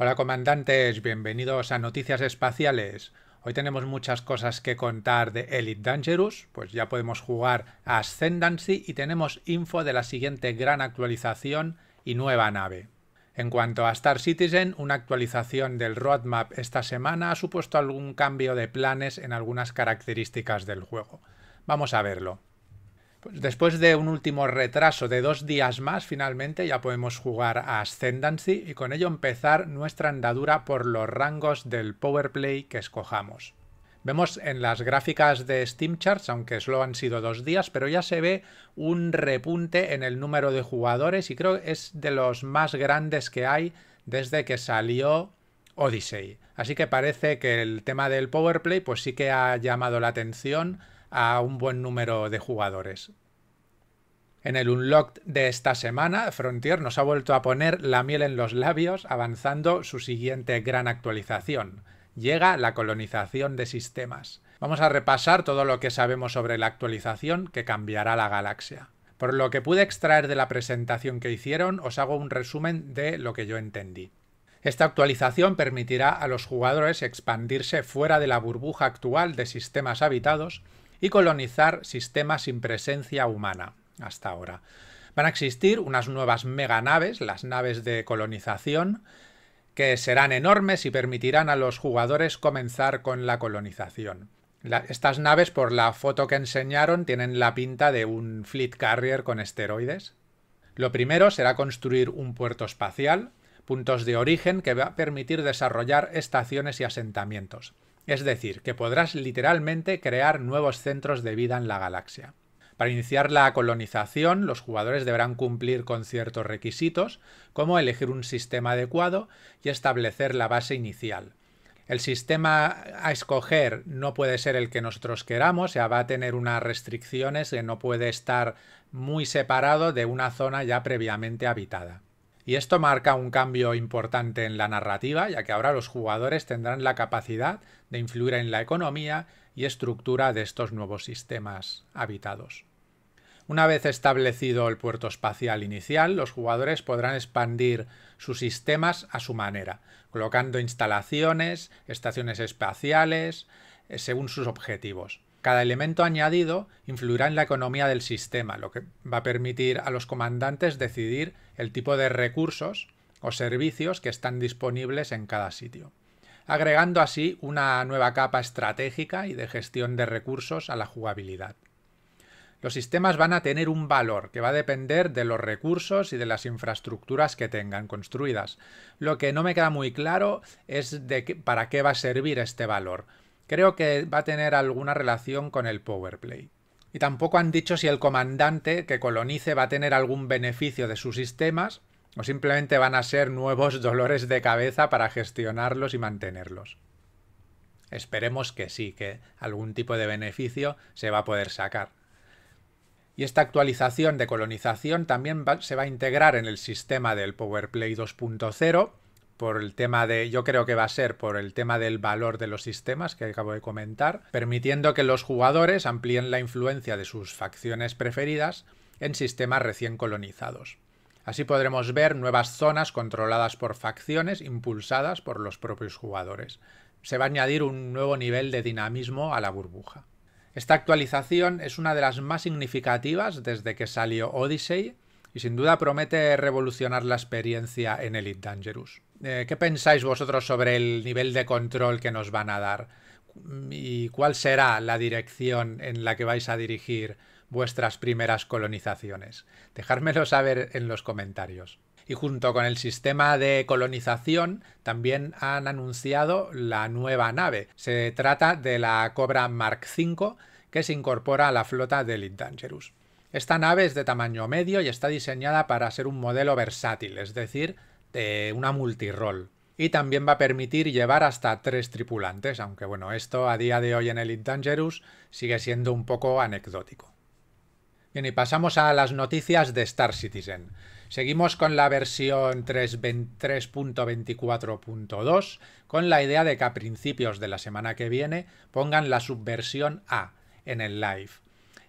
Hola comandantes, bienvenidos a Noticias Espaciales. Hoy tenemos muchas cosas que contar de Elite Dangerous, pues ya podemos jugar a Ascendancy y tenemos info de la siguiente gran actualización y nueva nave. En cuanto a Star Citizen, una actualización del roadmap esta semana ha supuesto algún cambio de planes en algunas características del juego. Vamos a verlo. Después de un último retraso de dos días más, finalmente ya podemos jugar a Ascendancy y con ello empezar nuestra andadura por los rangos del Powerplay que escojamos. Vemos en las gráficas de Steam Charts, aunque solo han sido dos días, pero ya se ve un repunte en el número de jugadores y creo que es de los más grandes que hay desde que salió Odyssey. Así que parece que el tema del Powerplay pues sí que ha llamado la atención a un buen número de jugadores. En el Unlocked de esta semana, Frontier nos ha vuelto a poner la miel en los labios avanzando su siguiente gran actualización. Llega la colonización de sistemas. Vamos a repasar todo lo que sabemos sobre la actualización que cambiará la galaxia. Por lo que pude extraer de la presentación que hicieron, os hago un resumen de lo que yo entendí. Esta actualización permitirá a los jugadores expandirse fuera de la burbuja actual de sistemas habitados y colonizar sistemas sin presencia humana hasta ahora. Van a existir unas nuevas mega naves, las naves de colonización, que serán enormes y permitirán a los jugadores comenzar con la colonización. estas naves, por la foto que enseñaron, tienen la pinta de un fleet carrier con esteroides. Lo primero será construir un puerto espacial, puntos de origen que va a permitir desarrollar estaciones y asentamientos es decir, que podrás literalmente crear nuevos centros de vida en la galaxia. Para iniciar la colonización, los jugadores deberán cumplir con ciertos requisitos, como elegir un sistema adecuado y establecer la base inicial. El sistema a escoger no puede ser el que nosotros queramos, ya va a tener unas restricciones que no puede estar muy separado de una zona ya previamente habitada. Y esto marca un cambio importante en la narrativa, ya que ahora los jugadores tendrán la capacidad de influir en la economía y estructura de estos nuevos sistemas habitados. Una vez establecido el puerto espacial inicial, los jugadores podrán expandir sus sistemas a su manera, colocando instalaciones, estaciones espaciales, eh, según sus objetivos. Cada elemento añadido influirá en la economía del sistema, lo que va a permitir a los comandantes decidir el tipo de recursos o servicios que están disponibles en cada sitio, agregando así una nueva capa estratégica y de gestión de recursos a la jugabilidad. Los sistemas van a tener un valor que va a depender de los recursos y de las infraestructuras que tengan construidas. Lo que no me queda muy claro es para qué va a servir este valor Creo que va a tener alguna relación con el Powerplay. Y tampoco han dicho si el comandante que colonice va a tener algún beneficio de sus sistemas o simplemente van a ser nuevos dolores de cabeza para gestionarlos y mantenerlos. Esperemos que sí, que algún tipo de beneficio se va a poder sacar. Y esta actualización de colonización también se va a integrar en el sistema del PowerPlay 2.0 por el tema de, yo creo que va a ser por el tema del valor de los sistemas que acabo de comentar, permitiendo que los jugadores amplíen la influencia de sus facciones preferidas en sistemas recién colonizados. Así podremos ver nuevas zonas controladas por facciones impulsadas por los propios jugadores. Se va a añadir un nuevo nivel de dinamismo a la burbuja. Esta actualización es una de las más significativas desde que salió Odyssey y sin duda promete revolucionar la experiencia en Elite Dangerous. Eh, ¿qué pensáis vosotros sobre el nivel de control que nos van a dar? ¿Y cuál será la dirección en la que vais a dirigir vuestras primeras colonizaciones? Dejármelo saber en los comentarios. Y junto con el sistema de colonización también han anunciado la nueva nave. Se trata de la Cobra Mark V que se incorpora a la flota de Elite Esta nave es de tamaño medio y está diseñada para ser un modelo versátil, es decir, de una multirol. Y también va a permitir llevar hasta tres tripulantes, aunque bueno, esto a día de hoy en el Dangerous sigue siendo un poco anecdótico. Bien, y pasamos a las noticias de Star Citizen. Seguimos con la versión 3.24.2, con la idea de que a principios de la semana que viene pongan la subversión A en el live.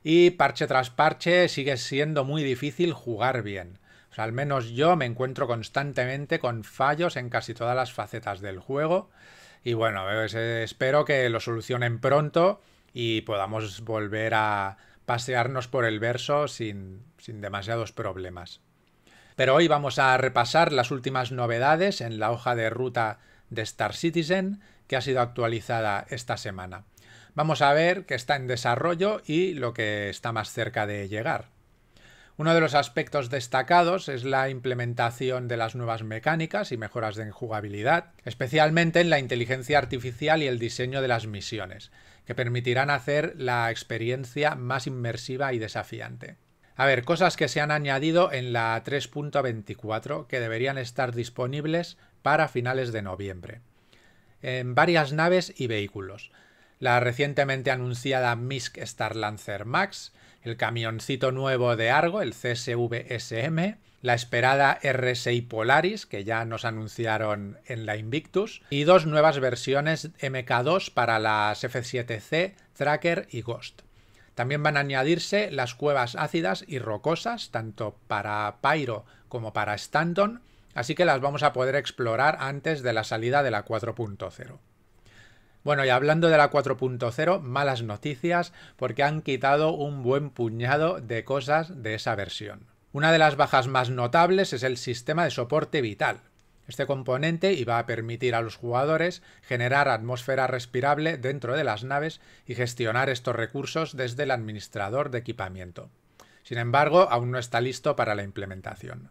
Y parche tras parche sigue siendo muy difícil jugar bien al menos yo me encuentro constantemente con fallos en casi todas las facetas del juego. Y bueno, eh, espero que lo solucionen pronto y podamos volver a pasearnos por el verso sin, sin demasiados problemas. Pero hoy vamos a repasar las últimas novedades en la hoja de ruta de Star Citizen que ha sido actualizada esta semana. Vamos a ver qué está en desarrollo y lo que está más cerca de llegar. Uno de los aspectos destacados es la implementación de las nuevas mecánicas y mejoras de jugabilidad, especialmente en la inteligencia artificial y el diseño de las misiones, que permitirán hacer la experiencia más inmersiva y desafiante. A ver, cosas que se han añadido en la 3.24 que deberían estar disponibles para finales de noviembre. En varias naves y vehículos. La recientemente anunciada MISC Star Lancer Max, el camioncito nuevo de Argo, el CSVSM, la esperada R6 Polaris, que ya nos anunciaron en la Invictus, y dos nuevas versiones MK2 para las F7C, Tracker y Ghost. También van a añadirse las cuevas ácidas y rocosas, tanto para Pyro como para Stanton, así que las vamos a poder explorar antes de la salida de la 4.0. Bueno, y hablando de la 4.0, malas noticias porque han quitado un buen puñado de cosas de esa versión. Una de las bajas más notables es el sistema de soporte vital. Este componente iba a permitir a los jugadores generar atmósfera respirable dentro de las naves y gestionar estos recursos desde el administrador de equipamiento. Sin embargo, aún no está listo para la implementación.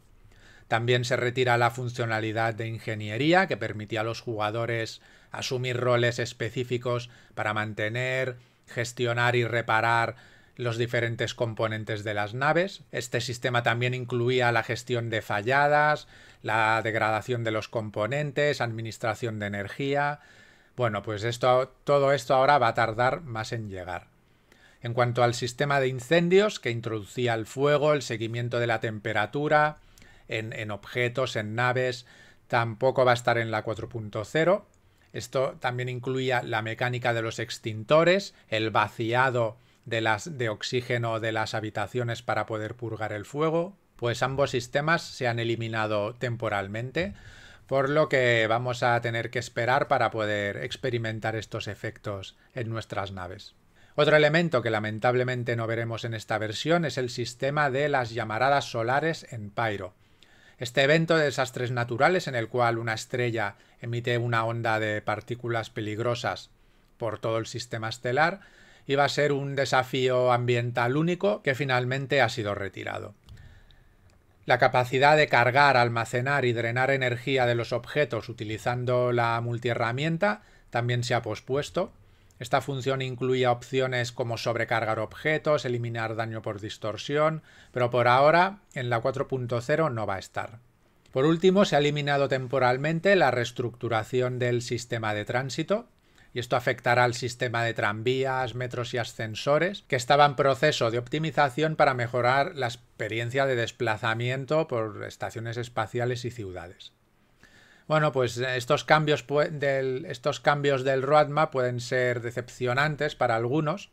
También se retira la funcionalidad de ingeniería que permitía a los jugadores asumir roles específicos para mantener, gestionar y reparar los diferentes componentes de las naves. Este sistema también incluía la gestión de falladas, la degradación de los componentes, administración de energía. Bueno, pues esto, todo esto ahora va a tardar más en llegar. En cuanto al sistema de incendios, que introducía el fuego, el seguimiento de la temperatura, en, objetos, en naves, tampoco va a estar en la 4.0. Esto también incluía la mecánica de los extintores, el vaciado de, de oxígeno de las habitaciones para poder purgar el fuego. Pues ambos sistemas se han eliminado temporalmente, por lo que vamos a tener que esperar para poder experimentar estos efectos en nuestras naves. Otro elemento que lamentablemente no veremos en esta versión es el sistema de las llamaradas solares en Pyro. Este evento de desastres naturales en el cual una estrella emite una onda de partículas peligrosas por todo el sistema estelar iba a ser un desafío ambiental único que finalmente ha sido retirado. La capacidad de cargar, almacenar y drenar energía de los objetos utilizando la multiherramienta también se ha pospuesto, esta función incluía opciones como sobrecargar objetos, eliminar daño por distorsión, pero por ahora en la 4.0 no va a estar. Por último, se ha eliminado temporalmente la reestructuración del sistema de tránsito, y esto afectará al sistema de tranvías, metros y ascensores, que estaba en proceso de optimización para mejorar la experiencia de desplazamiento por estaciones espaciales y ciudades. Bueno, pues eh, estos cambios, del, estos cambios del roadmap pueden ser decepcionantes para algunos,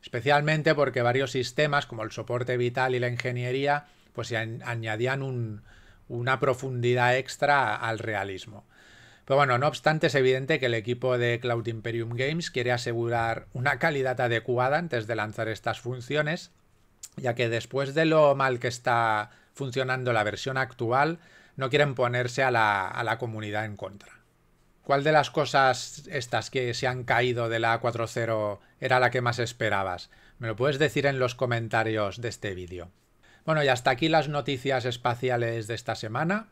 especialmente porque varios sistemas como el soporte vital y la ingeniería pues añadían una profundidad extra al realismo. Pero bueno, no obstante es evidente que el equipo de Cloud Imperium Games quiere asegurar una calidad adecuada antes de lanzar estas funciones, ya que después de lo mal que está funcionando la versión actual, no quieren ponerse a la, a la comunidad en contra. ¿Cuál de las cosas estas que se han caído de la A40 era la que más esperabas? Me lo puedes decir en los comentarios de este vídeo. Bueno, y hasta aquí las noticias espaciales de esta semana.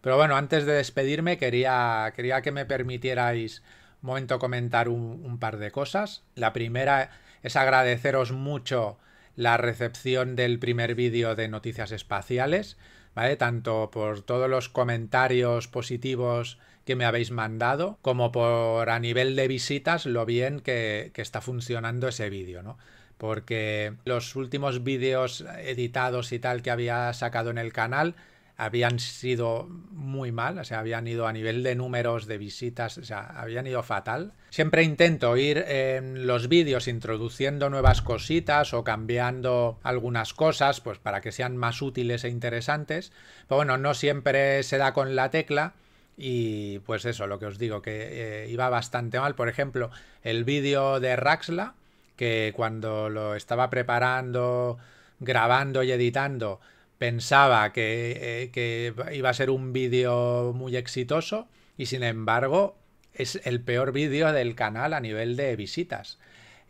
Pero bueno, antes de despedirme quería, quería que me permitierais momento comentar un, un par de cosas. La primera es agradeceros mucho la recepción del primer vídeo de noticias espaciales. ¿vale? Tanto por todos los comentarios positivos que me habéis mandado, como por a nivel de visitas lo bien que, está funcionando ese vídeo, ¿no? Porque los últimos vídeos editados y tal que había sacado en el canal, habían sido muy mal, o sea, habían ido a nivel de números, de visitas, o sea, habían ido fatal. Siempre intento ir en los vídeos introduciendo nuevas cositas o cambiando algunas cosas, pues para que sean más útiles e interesantes. Pero bueno, no siempre se da con la tecla. Y pues eso, lo que os digo, que eh, iba bastante mal. Por ejemplo, el vídeo de Raxla, que cuando lo estaba preparando, grabando y editando, pensaba eh, que, iba a ser un vídeo muy exitoso y sin embargo es el peor vídeo del canal a nivel de visitas.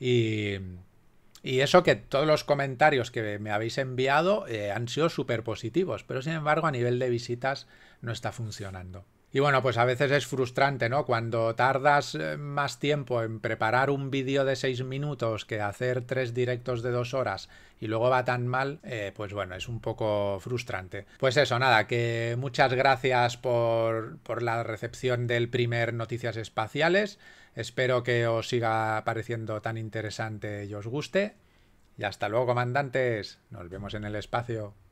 Y, y eso que todos los comentarios que me habéis enviado eh, han sido súper positivos, pero sin embargo a nivel de visitas no está funcionando. Y bueno, pues a veces es frustrante, ¿no? Cuando tardas eh, más tiempo en preparar un vídeo de seis minutos que hacer tres directos de dos horas y luego va tan mal, eh, pues bueno, es un poco frustrante. Pues eso, nada, que muchas gracias por, por la recepción del primer Noticias Espaciales. Espero que os siga pareciendo tan interesante y os guste. Y hasta luego, comandantes. Nos vemos en el espacio.